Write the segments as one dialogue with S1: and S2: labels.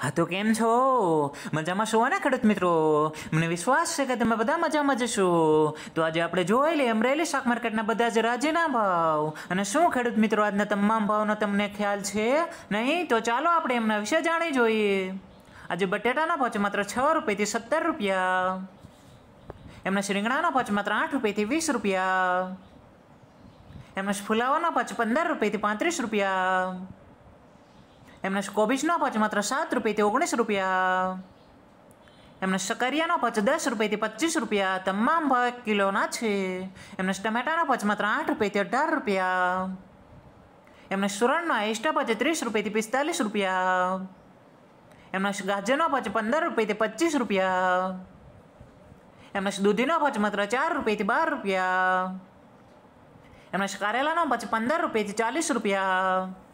S1: હા તો કેમ છો મજામાં શું ને ખેડૂત મિત્રો મને વિશ્વાસ છે કે તમે બધા મજામાં જશો તો આજે આપણે જોઈ લઈએ અમરેલી શાક માર્કેટના બધા જ રાજ્યના ભાવ અને શું ખેડૂત મિત્રો આજના તમામ ભાવનો તમને ખ્યાલ છે નહીં તો ચાલો આપણે એમના વિશે જાણી જોઈએ આજે બટેટાના ભાવ છે માત્ર છ રૂપિયાથી સત્તર રૂપિયા એમના શિંગડાના ભાવ છે માત્ર આઠ રૂપિયાથી વીસ રૂપિયા એમના ફુલાવાના ભાવ છે પંદર રૂપિયાથી પાંત્રીસ રૂપિયા એમને કોબીજનો પચ માત્ર સાત રૂપિયાથી ઓગણીસ રૂપિયા એમને શકરિયાનો પચ દસ રૂપિયાથી પચીસ રૂપિયા તમામ ભાવ કિલોના છે એમને ટમેટાનો પચ માત્ર આઠ રૂપિયાથી અઢાર રૂપિયા એમને સુરણનો એસ્ટા પચે ત્રીસ રૂપિયાથી પિસ્તાલીસ રૂપિયા એમના ગાજરનો પચ પંદર રૂપિયાથી પચીસ રૂપિયા એમના દૂધીનો પચ માત્ર ચાર રૂપિયાથી બાર રૂપિયા એમના કારેલાનો પચ પંદર રૂપિયાથી ચાલીસ રૂપિયા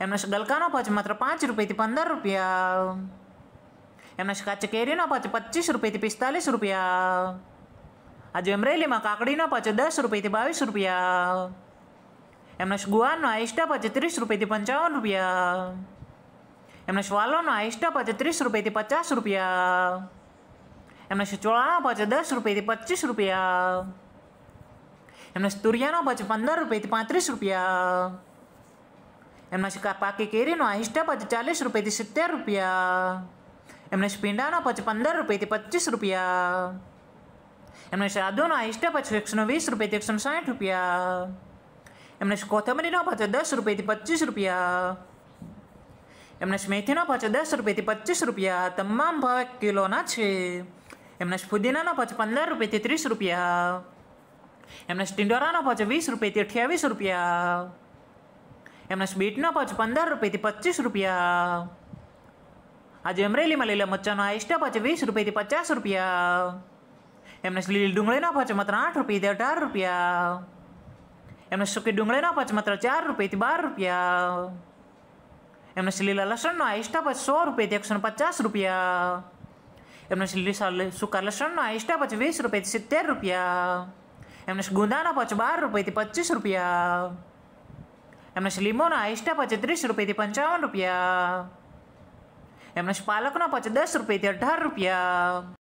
S1: એમને ડલકાનો ભાવ છે માત્ર પાંચ રૂપિયાથી પંદર રૂપિયા એમના કાચા કેરીનો ભાવ છે પચીસ રૂપિયાથી પિસ્તાલીસ રૂપિયા આજે અમરેલીમાં કાકડીનો ભાવ છે દસ રૂપિયાથી બાવીસ રૂપિયા એમના ગુવારનો આઈસ્ટા ભાવ છે ત્રીસ રૂપિયાથી પંચાવન રૂપિયા એમના શ્વાલોનો આઈસ્ટા ભાવ છે ત્રીસ રૂપિયાથી પચાસ રૂપિયા એમના ચોળાનો ભાવ છે દસ રૂપિયાથી પચીસ રૂપિયા એમને સૂર્યાનો ભાવ છે પંદર રૂપિયાથી પાંત્રીસ રૂપિયા Έμνα σε καπάκι και ειρήνω, αίστε από τη τσάλε σρουπέ τη σιτέ Έμνα σε πιντάνω από τη παντέ ρουπέ τη πατή ρουπιά. Έμνα σε αντώνω, αίστε από τη εξονοβή σρουπέ τη εξονσάνη ρουπιά. Έμνα σε κότα με την απατή δε σρουπέ τη πατή ρουπιά. Έμνα σε μετίνω από τη δε σρουπέ τη πατή ρουπιά. Τα μάμπα κιλονάτσι. Έμνα σε πουντίνα από τη παντέ ρουπέ τη τρει ρουπιά. Έμνα σε την τώρα από τη βίσρουπέ τη ρουπιά. એમના સ્વીટનો પચ પંદર રૂપિયાથી પચીસ રૂપિયા આજે અમરેલીમાં લીલા મચ્છાનો આઈસ્ટા પચ વીસ રૂપિયાથી પચાસ રૂપિયા એમને લીલી ડુંગળીના પચ માત્ર આઠ રૂપિયાથી અઢાર રૂપિયા એમને સુકી ડુંગળીના પચ માત્ર ચાર રૂપિયાથી બાર રૂપિયા એમને લીલા લસણનો આઈસ્ટા પચ સો રૂપિયાથી એકસો પચાસ રૂપિયા એમને સુકા લસણનો આઈસ્ટા પચ વીસ રૂપિયાથી સિત્તેર રૂપિયા એમને ગુંદાના પચ બાર રૂપિયાથી પચીસ રૂપિયા એમનો લીંબુનો આઈસ્ટા પછી ત્રીસ રૂપિયાથી પંચાવન રૂપિયા એમનો પાલકનો પછી દસ રૂપિયાથી અઢાર રૂપિયા